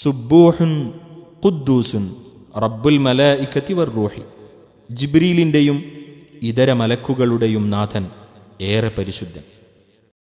സുബൂഹുൻ ഖുദ്ദൂസുൻ റബ്ബുൽ മലായിക്കത്തി വർറൂഹി ജിബ്രീലിൻ്റെയും ഇതര മലക്കുകളുടെയും നാഥൻ ഏറെ പരിശുദ്ധൻ